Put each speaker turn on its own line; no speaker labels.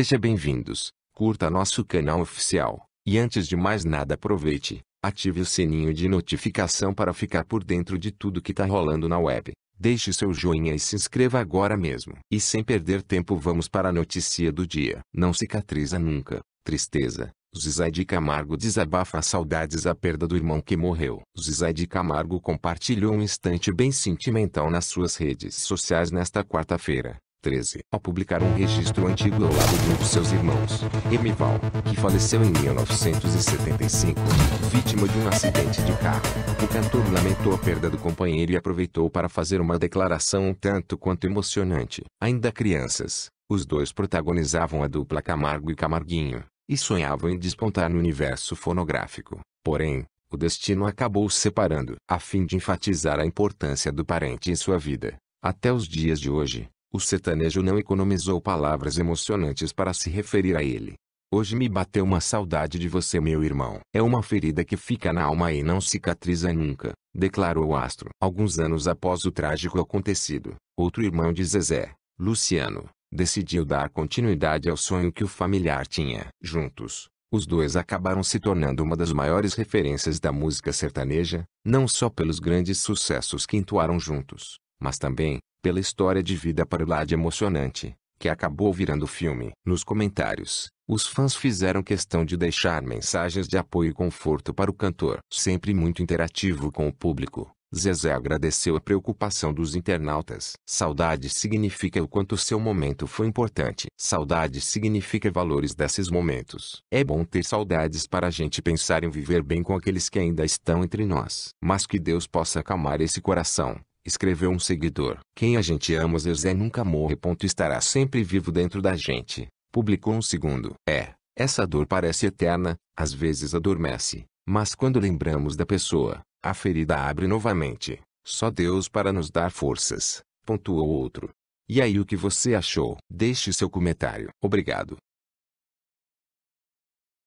Seja bem-vindos, curta nosso canal oficial, e antes de mais nada aproveite, ative o sininho de notificação para ficar por dentro de tudo que tá rolando na web. Deixe seu joinha e se inscreva agora mesmo. E sem perder tempo vamos para a notícia do dia. Não cicatriza nunca, tristeza. Zizai de Camargo desabafa saudades à perda do irmão que morreu. Zizai de Camargo compartilhou um instante bem sentimental nas suas redes sociais nesta quarta-feira, 13. Ao publicar um registro antigo ao lado de um dos seus irmãos, Emival, que faleceu em 1975, vítima de um acidente de carro, o cantor lamentou a perda do companheiro e aproveitou para fazer uma declaração um tanto quanto emocionante. Ainda crianças, os dois protagonizavam a dupla Camargo e Camarguinho, e sonhavam em despontar no universo fonográfico. Porém, o destino acabou os separando. A fim de enfatizar a importância do parente em sua vida, até os dias de hoje, o sertanejo não economizou palavras emocionantes para se referir a ele. Hoje me bateu uma saudade de você, meu irmão. É uma ferida que fica na alma e não cicatriza nunca, declarou o astro. Alguns anos após o trágico acontecido, outro irmão de Zezé, Luciano, decidiu dar continuidade ao sonho que o familiar tinha. Juntos, os dois acabaram se tornando uma das maiores referências da música sertaneja, não só pelos grandes sucessos que entoaram juntos, mas também pela história de vida para o lado emocionante, que acabou virando filme. Nos comentários, os fãs fizeram questão de deixar mensagens de apoio e conforto para o cantor. Sempre muito interativo com o público, Zezé agradeceu a preocupação dos internautas. Saudade significa o quanto seu momento foi importante. Saudade significa valores desses momentos. É bom ter saudades para a gente pensar em viver bem com aqueles que ainda estão entre nós. Mas que Deus possa acalmar esse coração escreveu um seguidor. Quem a gente ama às é nunca morre. Ponto estará sempre vivo dentro da gente. Publicou um segundo. É, essa dor parece eterna, às vezes adormece, mas quando lembramos da pessoa, a ferida abre novamente. Só Deus para nos dar forças. Pontuou outro. E aí o que você achou? Deixe seu comentário. Obrigado.